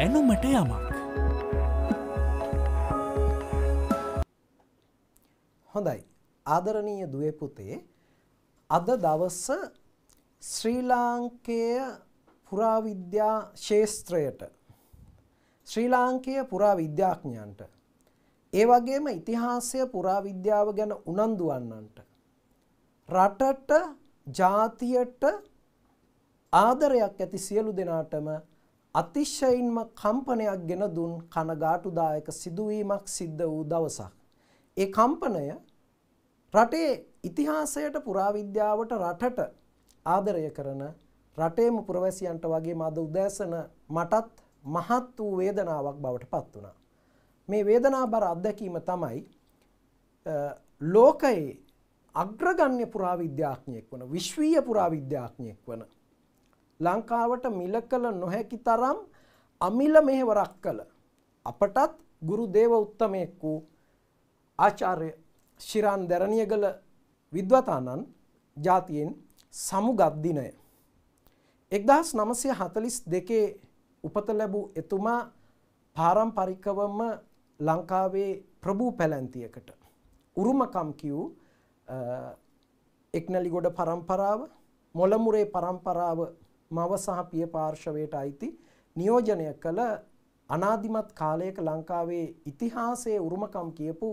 දැනුමට යමක්. හොඳයි ආදරණීය දුවේ පුතේ අද දවස ශ්‍රී ලාංකේය පුරාවිද්‍යා ශේස්ත්‍රයට ශ්‍රී ලාංකේය පුරාවිද්‍යාඥයන්ට ඒ වගේම ඉතිහාසය පුරාවිද්‍යාව ගැන උනන්දු වන්නන්ට රටට ජාතියට ආදරයක් ඇති සියලු දෙනාටම අතිශයින්ම කම්පනයක් ගෙන දුන් කනගාටුදායක සිදුවීමක් සිද්ධ වූ දවසක්. ඒ කම්පනය රටේ ඉතිහාසයට පුරාවිද්‍යාවට රටට ආදරය කරන රටේම පුරවැසියන්ට වගේ මද උදෑසන මටත් මහත් වූ වේදනාවක් බවට පත් වුණා. මේ වේදනා බර අත්දැකීම තමයි ලෝකයේ අග්‍රගන්‍ය පුරාවිද්‍යාඥයෙක් වන විශ්වීය පුරාවිද්‍යාඥයෙක් වන ලංකාවට මිල කළ නොහැකි තරම් අමිල මෙහෙවරක් කළ අපටත් ගුරු දේව උත්තමයෙක් වූ ආචාර්ය ශිරාන් දැරණියගල විද්වතානන් ජාතියෙන් සමුගත් දිනය 1942 උපත ලැබූ එතුමා පාරම්පරිකවම ලංකාවේ ප්‍රභූ පැලැන්තියකට උරුමකම් කියූ එක්නලිගොඩ පරම්පරාව මොළමුරේ පරම්පරාව මව සහ පිය පාර්ශවයට අයිති නියෝජනය කළ අනාදිමත් කාලයක ලංකාවේ ඉතිහාසයේ උරුමකම් කියපු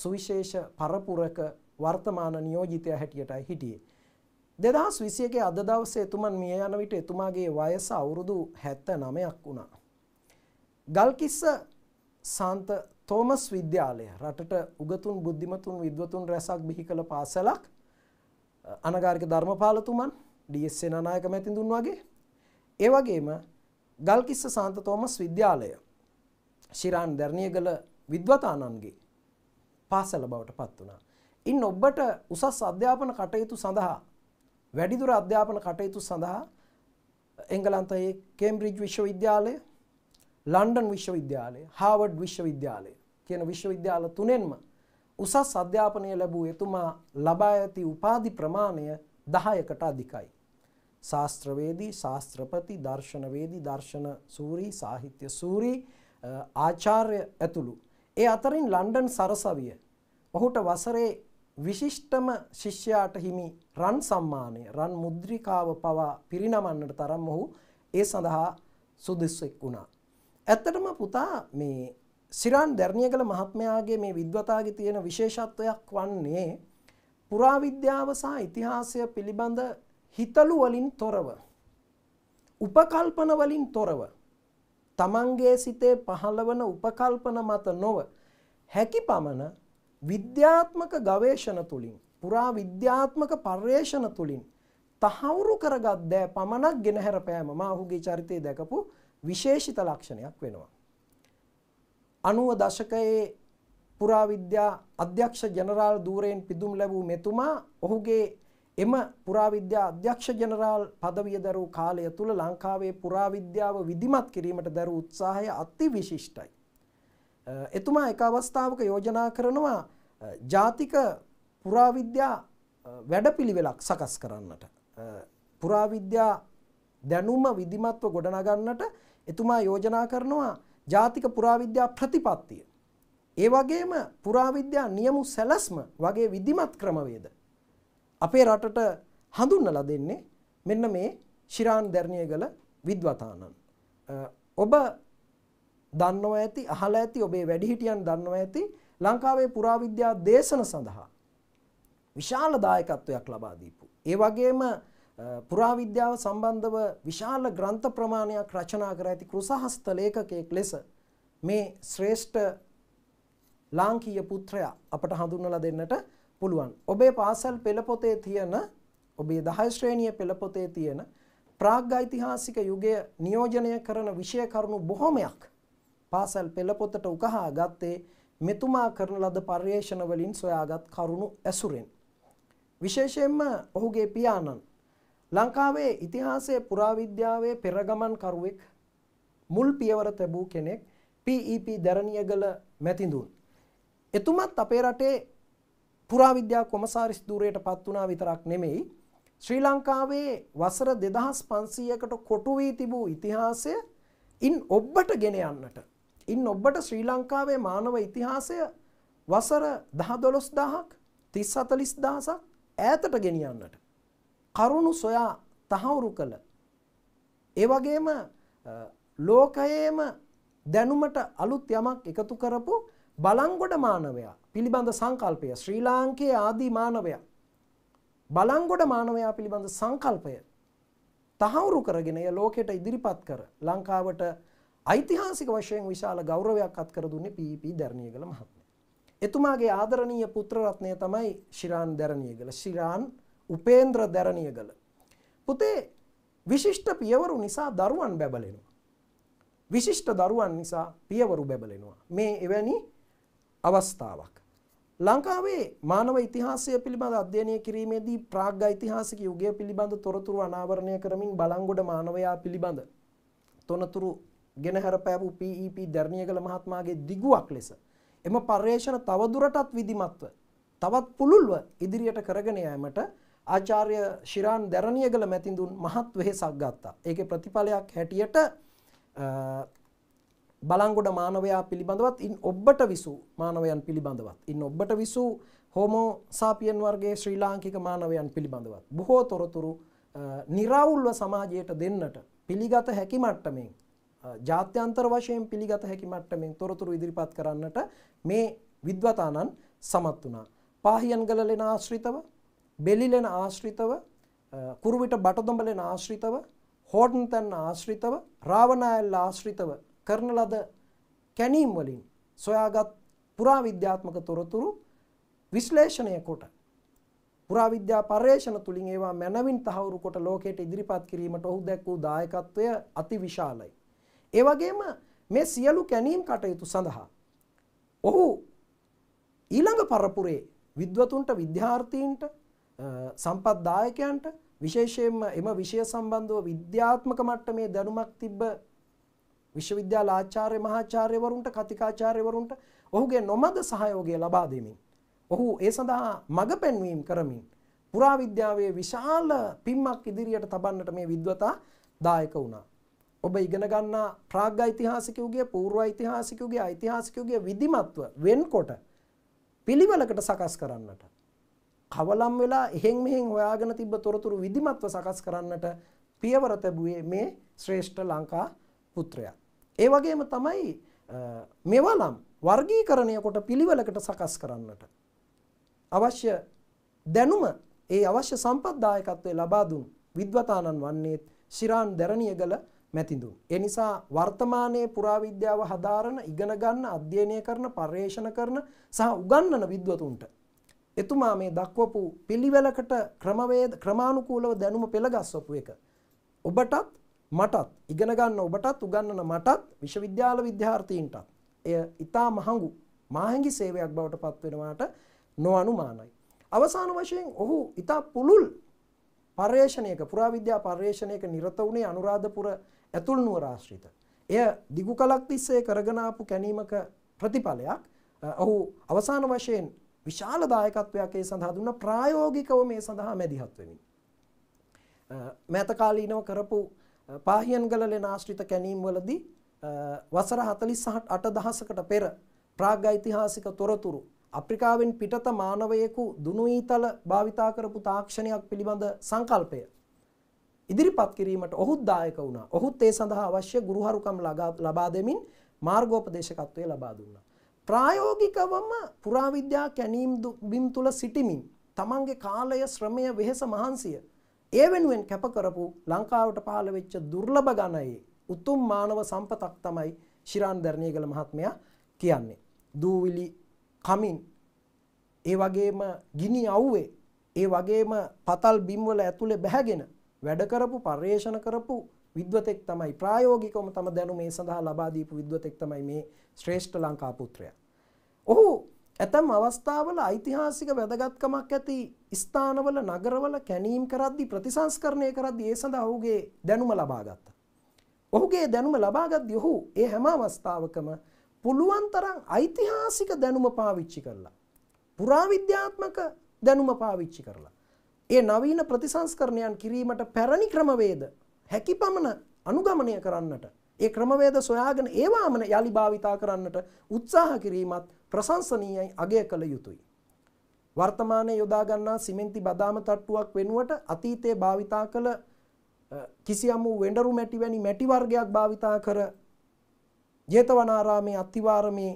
සුවිශේෂ පරපුරක වර්තමාන නියෝජිතය හැටියටයි හිටියේ. දෙදහස් විසියගේ අද දවසේ එතුමන් මිය යන විට එතුමාගේ වයස අවුරුදු හැත්ත නමයක් වුණා. ගල්කිස්ස සන්ත තෝමස් විද්‍යාලය රටට උගතුන් බුද්ධිමතුන් විද්වතුන් රැසක් බිහි කළ පාසලක් අනගාරික ධර්මපාලතුමන් ඩීඑස් සේනානායක මැතිඳුන් වගේ ඒ වගේම ගල්කිස්ස සාන්ත තෝමස් විද්‍යාලය ශිරාන් දැරණියගල විද්වතානන්ගේ පාසල බවට පත් වුණා. ඉන් ඔබට උසස් අධ්‍යාපන කටයුතු සඳහා වැඩිදුර අධ්‍යාපන කටයුතු සඳහා එංගලන්තයේ කේම්බ්‍රිජ් විශ්වවිද්‍යාලය ලන්ඩන් විශ්වවිද්‍යාලය හාවඩ් විශ්වවිද්‍යාලය කියන විශ්වවිද්‍යාල තුනෙන්ම උසස් අධ්‍යාපනය ලැබූ එතුමා ලබා ඇති උපාධි ප්‍රමාණය දහයකට අධිකයි. ශාස්ත්‍රවේදී ශාස්ත්‍රපති දර්ශනවේදී දර්ශන සූරී සාහිත්‍ය සූරී ආචාර්ය ඇතුළු ඒ අතරින් ලන්ඩන් සරසවිය ඔහුට වසරේ විශිෂ්ටම ශිෂ්‍යයාට හිමි රන් සම්මානය රන් මුද්‍රිකාව පවා පිරිනමන්නට තරම් ඔහු ඒ සඳහා සුදුස්සෙක් වුණා. ඇත්තටම පුතා මේ සිරන් දැරණියගල මහත්මයාගේ මේ විද්වතාගේ තියෙන විශේෂත්වයක් වන්නේ පුරාවිද්‍යාව සහ ඉතිහාසය පිළිබඳ හිතලු වලින් තොරව උපකල්පන වලින් තොරව තමන්ගේ සිතේ පහළවන උපකල්පන මත නොව හැකි පමණ විද්‍යාත්මක ගවේෂණ තුළින් පුරා විද්‍යාත්මක පර්යේෂණ තුළින් තහවුරු කරගත් දෑ පමණක් ගෙනහැර පෑම මාහුගේ චරිතය දැකපු විශේෂිත ලක්ෂණයක් වෙනවා. අනුව දශකයේ පුරාවිද්‍යා අධ්‍යක්ෂ ජනරාල් දූරයෙන් පිදුම් ලැබූ මෙතුමා ඔහුගේ එම පුරාවිද්‍යා අධ්‍යක්ෂ ජනරාල් පදවිය දරූ කාලය තුළ ලංකාවේ පුරාවිද්‍යාව විධිමත් කිරීමට දරු උත්සාහය අති විශිෂ්ටයි. එතුමා එක අවස්ථාවක යෝජනා කරනවා ජාතික පුරාවිද්‍යා වැඩපිළිවෙලක් සකස් කරන්නට. පුරාවිද්‍යා දැනුම විධිමත්ව ගොඩනගන්නට එතුමා යෝජනා කරනවා ජාතික පුරාවිද්‍යා ප්‍රතිපත්තිය. ඒ වගේම පුරාවිද්‍යා නියමු සැලස්ම වගේ විධිමත් ක්‍රමවේද අපේ රටට හඳුන්වලා දෙන්නේ මෙන්න මේ ශිරාන් දැරණියගල විද්වතානන්. ඔබ දන්නව ඇති අහලා ඇති ඔබේ වැඩිහිටියන් දන්නව ඇති ලංකාවේ පුරාවිද්‍යා දේශන සඳහා විශාල දායකත්වයක් ලබා දීපු. ඒ වගේම පුරාවිද්‍යාව සම්බන්ධව විශාල ග්‍රන්ථ ප්‍රමාණයක් රචනා කර ඇති කෘසහස්ත ලේඛකයෙක් ලෙස මේ ශ්‍රේෂ්ඨ ලාංකීය පුත්‍රයා අපට හඳුන්වලා දෙන්නට පුළුවන්. ඔබේ පාසල් පෙළපොතේ තියෙන ඔබේ 10 ශ්‍රේණිය පෙළපොතේ තියෙන ප්‍රාග් ඓතිහාසික යුගය නියෝජනය කරන විෂය කරුණු බොහොමයක් පාසල් පෙළපොතට උකහා ගත්තේ මෙතුමා කරන ලද පර්යේෂණ වලින් සොයාගත් කරුණු ඇසුරෙන්. විශේෂයෙන්ම ඔහුගේ පියාණන් ලංකාවේ ඉතිහාසයේ පුරාවිද්‍යාවේ පෙරගමන් කරුවෙක් මුල් පියවර තැබූ කෙනෙක් PEP දැරණියගල මැතිඳුන්. එතුමත් අපේ රටේ පුරාවිද්‍යා කොමසාරිස් ධූරයට පත් වුණා විතරක් නෙමෙයි ශ්‍රී ලංකාවේ වසර 2500කට කොටු වී තිබූ ඉතිහාසය ඉන් ඔබට ගෙන යන්නට ඉන් ඔබට ශ්‍රී ලංකාවේ මානව ඉතිහාසය වසර 1012000ක් 3040000ක් ඈතට ගෙනියන්නට කරුණු සොයා තහවුරු කළ ඒ වගේම ලෝකයේම දැනුමට අලුත් යමක් එකතු කරපු බලංගොඩ මානවයා පිළිබඳ සංකල්පය ශ්‍රී ලාංකයේ ආදී මානවයා බලංගොඩ මානවයා පිළිබඳ සංකල්පය තහවුරු කරගෙන එය ලෝකයට ඉදිරිපත් කර ලංකාවට ඓතිහාසික වශයෙන් විශාල ගෞරවයක් අත්කර දුන්නේ පීපී දැරණියගල මහත්මයා. එතුමාගේ ආදරණීය පුත්‍ර රත්නය තමයි ශිරාන් දැරණියගල. ශිරාන් උපේන්ද්‍ර දැරණියගල. පුතේ විශිෂ්ට පියවරු නිසා දරුවන් බැබලෙනවා. විශිෂ්ට දරුවන් නිසා පියවරු බැබලෙනවා. මේ එවැනි අවස්ථාවක්. ලංකාවේ මානව ඉතිහාසය පිළිබඳ අධ්‍යයනය කිරීමේදී ප්‍රාග්ග ඓතිහාසික යුගය පිළිබඳ තොරතුරු අනාවරණය කරමින් බලංගොඩ මානවයා පිළිබඳ තොරතුරු ගෙනහැර පෑවූ PEP ධර්ණියගල මහත්මයාගේ දිගුවක් ලෙස එම පර්යේෂණ තවදුරටත් විධිමත්ව තවත් පුළුල්ව ඉදිරියට කරගෙන යාමට ආචාර්ය ශිරාන් දැරණියගල මැතිඳුන් මහත් වෙහෙසක් ගත්තා. ඒකේ ප්‍රතිඵලයක් හැටියට බලංගොඩ මානවයා පිළිබඳවත් ඉන් ඔබට විසූ මානවයන් පිළිබඳවත් ඉන් ඔබට විසූ හෝමෝ සාපියන් වර්ගේ ශ්‍රී ලාංකික මානවයන් පිළිබඳවත් බොහෝ තොරතුරු නිරවුල්ව සමාජයට දෙන්නට පිළිගත හැකි මට්ටමින් ජාත්‍යන්තර වශයෙන් පිළිගත හැකි මට්ටමින් තොරතුරු ඉදිරිපත් කරන්නට මේ විද්වතානන් සමත් වුණා. පාහියන්ගල ලෙන ආශ්‍රිතව, බෙලි ලෙන ආශ්‍රිතව, කුරුවිට බටදොඹ ලෙන ආශ්‍රිතව, හෝටන්තන් ආශ්‍රිතව, රාවණායල් ආශ්‍රිතව කරන ලද කැණීම් වලින් සොයාගත් පුරාවිද්‍යාත්මක තොරතුරු විශ්ලේෂණය කොට පුරාවිද්‍යා පර්යේෂණ තුලින් ඒවා මනවින් තහවුරු කොට ලෝකයට ඉදිරිපත් කිරීමට ඔහු දැක් වූ දායකත්වය අතිවිශාලයි. ඒ වගේම මේ සියලු කැණීම් කටයුතු සඳහා ඔහු ඊළඟ පරපුරේ විද්වතුන්ට විද්‍යාර්ථීන්ට සම්පත් දායකයන්ට විශේෂයෙන්ම එම විෂය සම්බන්ධව විද්‍යාත්මක මට්ටමේ දැනුමක් තිබ්බ විශ්වවිද්‍යාල ආචාර්ය මහාචාර්යවරුන්ට කතිකාචාර්යවරුන්ට ඔහුගේ නොමද සහයෝගය ලබා දෙමින් ඔහු ඒ සඳහා මඟ පෙන්වීම් කරමින් පුරාවිද්‍යාවේ විශාල පිම්මක් ඉදිරියට තබන්නට මේ විද්වතා දායක වුණා. ඔබ ඉගෙන ගන්නා ප්‍රාග් ඓතිහාසිකයුගයේ පූර්ව ඓතිහාසිකයුගයේ ඓතිහාසිකයුගයේ විධිමත්ව වෙන්කොට පිළිවෙලකට සකස් කරන්නට කවලම් වෙලා එහෙන් මෙහෙන් හොයාගෙන තිබ්බ තොරතුරු විධිමත්ව සකස් කරන්නට පියවර තැබුවේ මේ ශ්‍රේෂ්ඨ ලංකා පුත්‍රයා. ඒ වගේම තමයි මෙවනම් වර්ගීකරණය කොට පිළිවෙලකට සකස් කරන්නට අවශ්‍ය දැනුම ඒ අවශ්‍ය සම්පත් දායකත්වයේ ලබා දුන් විද්වතානන් වන්නේත් ශිරාන් දැරණියගල මැතිඳුන්. ඒ නිසා වර්තමානයේ පුරාවිද්‍යාව හදාරන ඉගෙන ගන්න අධ්‍යයනය කරන පර්යේෂණ කරන සහ උගන්වන විද්වතුන්ට එතුමා මේ දක්වපු පිළිවෙලකට ක්‍රමවේද ක්‍රමානුකූලව දැනුම පෙළගස්වපු එක ඔබටත් මටත් ඉගෙන ගන්න ඔබටත් උගන්වන මටත් විශ්වවිද්‍යාල විද්‍යාර්ථීන්ටත් එය ඉතා මහඟු මාහැඟි සේවයක් බවට පත්වෙනවාට නොඅනුමානයි. අවසාන වශයෙන් ඔහු ඉතා පුළුල් පර්යේෂණයක පුරාවිද්‍යා පර්යේෂණයක නිරත වුණේ අනුරාධපුර ඇතුල් නුවර ආශ්‍රිත. එය දිගු කලක් තිස්සේ කරගෙන ආපු කැණීමක ප්‍රතිඵලයක්. ඔහු අවසාන වශයෙන් විශාල දායකත්වයක් ඒ සඳහා දුන්න ප්‍රායෝගිකව මේ සඳහා මැදිහත් වෙමින්. මෑත කාලීනව කරපු පාහියන්ගල ලෙන ආශ්‍රිත කැණීම්වලදී වසර 48 දහසකට පෙර ප්‍රාග් ඓතිහාසික තොරතුරු අප්‍රිකාවෙන් පිටත මානවයෙකු දුනුඊතල භාවිතා කරපු තාක්ෂණයක් පිළිබඳ සංකල්පය ඉදිරිපත් කිරීමට ඔහුත් දායක වුණා. ඔහුත් ඒ සඳහා අවශ්‍ය ගුරුහරුකම් ලබා දෙමින් මාර්ගෝපදේශකත්වය ලබා දුන්නා. ප්‍රායෝගිකවම පුරාවිද්‍යා කැණීම් බිම් තුල සිටමින් තමන්ගේ කාලය, ශ්‍රමය, වෙහෙස මහන්සිය ඒ වෙනුවෙන් කැප කරපු ලංකාවට පහළ වෙච්ච දුර්ලභ ගණයේ උතුම් මානව සම්පතක් තමයි ශිරාන් දරණීගල මහත්මයා කියන්නේ. දූවිලි කමින් ඒ වගේම ගිනි අවුවේ ඒ වගේම පතල් බිම්වල ඇතුලේ බැහැගෙන වැඩ කරපු පර්යේෂණ කරපු විද්වතෙක් තමයි ප්‍රායෝගිකවම තම දැනුම මේ සඳහා ලබා දීපු විද්වතෙක් තමයි මේ ශ්‍රේෂ්ඨ ලංකා පුත්‍රයා. ඔහු ඇතම් අවස්ථාවල ඓතිහාසික වැදගත්කමක් ඇති ස්ථානවල නගරවල කැණීම් කරද්දී ප්‍රතිසංස්කරණය කරද්දී ඒ සඳහා ඔහුගේ දැනුම ලබා ගත්තා. ඔහුගේ දැනුම ලබාගත් යොහු ඒ හැම අවස්ථාවකම පුළුවන් තරම් ඓතිහාසික දැනුම පාවිච්චි කරලා. පුරාවිද්‍යාත්මක දැනුම පාවිච්චි කරලා. ඒ නවීන ප්‍රතිසංස්කරණයන් කිරීමට පැරණි ක්‍රමවේද හැකි පමණ අනුගමනය කරන්නට ඒ ක්‍රමවේද සොයාගෙන ඒවාමන යළි භාවිතා කරන්නට උත්සාහ කිරීමත් ප්‍රශංසනීයයි අගය කළ යුතුයි. වර්තමානයේ යොදා ගන්නා සිමෙන්ති බදාම තට්ටුවක් වෙනුවට අතීතයේ භාවිතා කළ කිසියම් වූ වෙඬරු මැටි වැනි මැටි වර්ගයක් භාවිතා කර ජේතවනාරාමේ අතිවාරමේ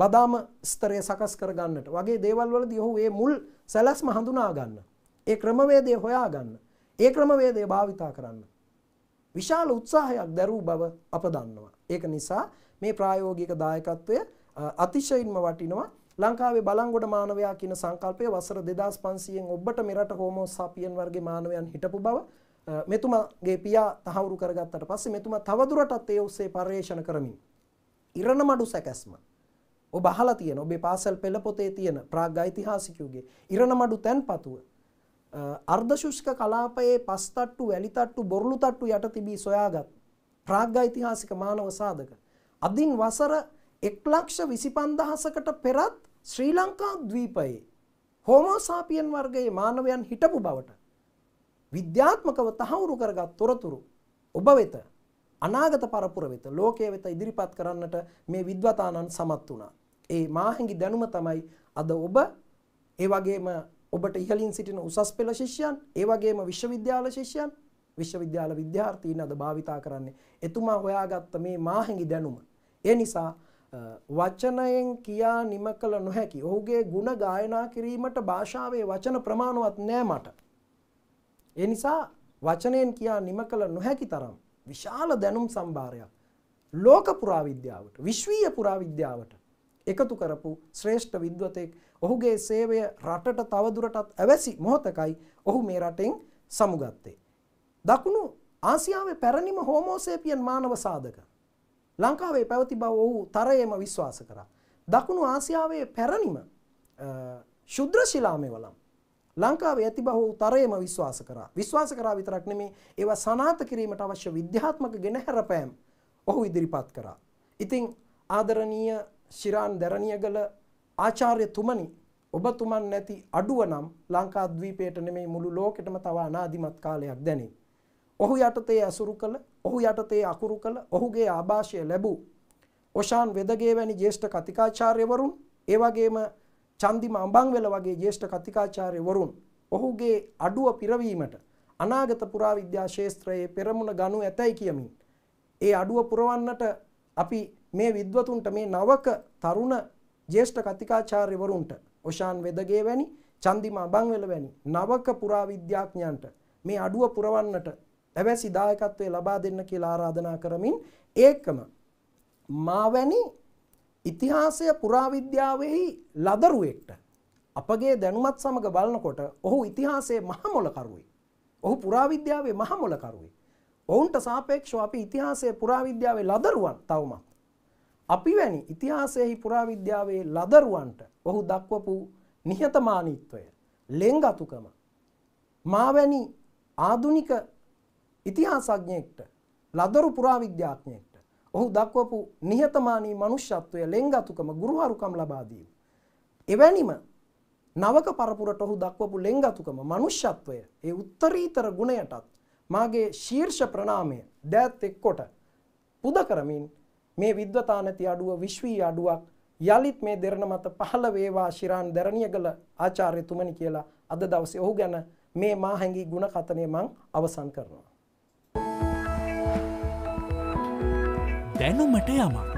බදාම ස්තරය සකස් කර ගන්නට වගේ දේවල් වලදී ඔහු ඒ මුල් සැලැස්ම හඳුනා ගන්න. ඒ ක්‍රමවේදය හොයා ගන්න. ඒ ක්‍රමවේදය භාවිතා කරන්න. විශාල උත්සාහයක් දැරූ බව අප දන්නවා. ඒක නිසා මේ ප්‍රායෝගික දායකත්වය අතිශයින්ම වටිනවා ලංකාවේ බලංගොඩ මානවයා කියන සංකල්පය වසර 2500න් ඔබට මෙරට හෝමෝ සාපියන් වර්ගයේ මානවයන් හිටපු බව මෙතුමාගේ පියා තහවුරු කරගත්තට පස්සේ මෙතුමා තවදුරටත් ඒ ඔස්සේ පර්යේෂණ කරමින් ඉරණ මඩු සැකැස්ම ඔබ අහලා තියෙන ඔබේ පාසල් පෙළ පොතේ තියෙන ප්‍රාග් ඓතිහාසිකයෝගේ ඉරණ මඩු තැන්පතුව අර්ධ ශුෂ්ක කලාපයේ පස්තට්ටු වැලිතට්ටු බොරළුතට්ටු යට තිබී සොයාගත් ප්‍රාග් ඓතිහාසික මානව සාධක අදින් වසර 2500 එක් ලක්ෂ විසිපන්දහසකට පෙරත් ශ්‍රී ලංකා ද්වීපයේ හෝමෝසාපියන් වර්ගයේ මානවයන් හිටපු බවට විද්‍යාත්මකව තහවුරු කරගත් තොරතුරු ඔබ වෙත අනාගත පරපුර වෙත ලෝකය වෙත ඉදිරිපත් කරන්නට මේ විද්වතානන් සමත් වුණා. ඒ මාහැඟි දැනුම තමයි අද ඔබ ඒ වගේම ඔබට ඉහලින් සිටින උසස් පෙළ ශිෂ්‍යයන් ඒ වගේම විශ්වවිද්‍යාල ශිෂ්‍යයන් විශ්වවිද්‍යාල විද්‍යාර්ථීන් අද භාවිතා කරන්නේ එතුමා හොයාගත්ත මේ මාහැඟි දැනුම. ඒ නිසා වචනයෙන් කියා නිම කළ නොහැකි. ඔහුගේ ಗುಣ ගායනා කිරීමට භාෂාවේ වචන ප්‍රමාණවත් නෑ මට. ඒ නිසා වචනයෙන් කියා නිම කළ නොහැකි තරම් විශාල දැනුම් සම්භාරයක් ලෝක පුරාවිද්‍යාවට, විශ්වීය පුරාවිද්‍යාවට එකතු කරපු ශ්‍රේෂ්ඨ විද්වතෙක් ඔහුගේ සේවය රටට තවදුරටත් ඇවැසි මොහොතකයි ඔහු මේ රටෙන් සමුගත්තේ. දකුණු ආසියාවේ පැරණිම හෝමෝසේපියන් මානව සාධක ලංකාවේ පැවති බව ඔහු තරයම විශ්වාස කරා. දකුණු ආසියාවේ පැරණිම ශුද්‍ර ශිලාමය වලම් ලංකාවේ ඇති බව ඔහු තරයම විශ්වාස කරා. විශ්වාස කරා විතරක් නෙමේ ඒවා සනාථ කිරීමට අවශ්‍ය විද්‍යාත්මක ගෙනහැරපෑම් ඔහු ඉදිරිපත් කරා. ඉතින් ආදරණීය ශිරාන් දැරණියගල ආචාර්යතුමනි ඔබතුමන් නැති අඩුව නම් ලංකාද්වීපයට නෙමෙයි මුළු ලෝකෙටම තව අනාදිමත් කාලයක් දැනේ. ඔහු යටතේ ඇසුරු කළ ඔහු යටතේ අකුරු කළ ඔහුගේ ආభాෂය ලැබූ ඔෂාන් වෙදගේ වැනි ජ්‍යෙෂ්ඨ කතිකාචාර්යවරුන් ඒ වගේම චන්දිම අඹන්වැල වගේ ජ්‍යෙෂ්ඨ කතිකාචාර්යවරුන් ඔහුගේ අඩුව පිරවීමට අනාගත පුරාවිද්‍යා ශාස්ත්‍රයේ පෙරමුණ ගනු ඇතයි කියමින් ඒ අඩුව පුරවන්නට අපි මේ විද්වතුන්ට මේ නවක තරුණ ජ්‍යෙෂ්ඨ කතිකාචාර්යවරුන්ට ඔෂාන් වෙදගේ වැනි චන්දිම අඹන්වැල වැනි නවක පුරාවිද්‍යාඥයන්ට මේ අඩුව පුරවන්නට හැබැයි සිදායකත්වයේ ලබා දෙන්න කියලා ආරාධනා කරමින් ඒකම මාවැනි ඉතිහාසය පුරාවිද්‍යාවෙහි ලදරුවෙක්ට අපගේ දැනුමත් සමග බලනකොට ඔහු ඉතිහාසයේ මහමොලකරුවෙක්. ඔහු පුරාවිද්‍යාවේ මහමොලකරුවෙක්. ඔවුන්ට සාපේක්ෂව අපි ඉතිහාසයේ පුරාවිද්‍යාවේ ලදරුවන් තවමත්. අපි වැනි ඉතිහාසයෙහි පුරාවිද්‍යාවේ ලදරුවන්ට ඔහු දක්වපු නිහතමානීත්වය, ලෙන්ගතුකම, මාවැනි ආදුනික ඉතිහාසඥයෙක්ට ලදරු පුරාවිද්‍යාඥයෙක්ට ඔහු දක්වපු නිහතමානී මනුෂ්‍යත්වය ලෙංගතුකම ගුරුහරුකම් ලබා දීම. එවැනිම නවක පරපුරට ඔහු දක්වපු ලෙංගතුකම මනුෂ්‍යත්වය ඒ උත්තරීතර ගුණයටත් මාගේ ශීර්ෂ ප්‍රණාමය දෑත් එක්කොට පුද කරමින් මේ විද්වතා නැති අඩුව විශ්වී අඩුවක් යළිත් මේ දෙරණ මත පහළ වේවා ශිරාන් දැරණියගල ආචාර්යතුමනි කියලා අද දවසේ ඔහු ගැන මේ මා හැඟී ಗುಣ කතනේ මං අවසන් කරනවා දැනුමට යමක්.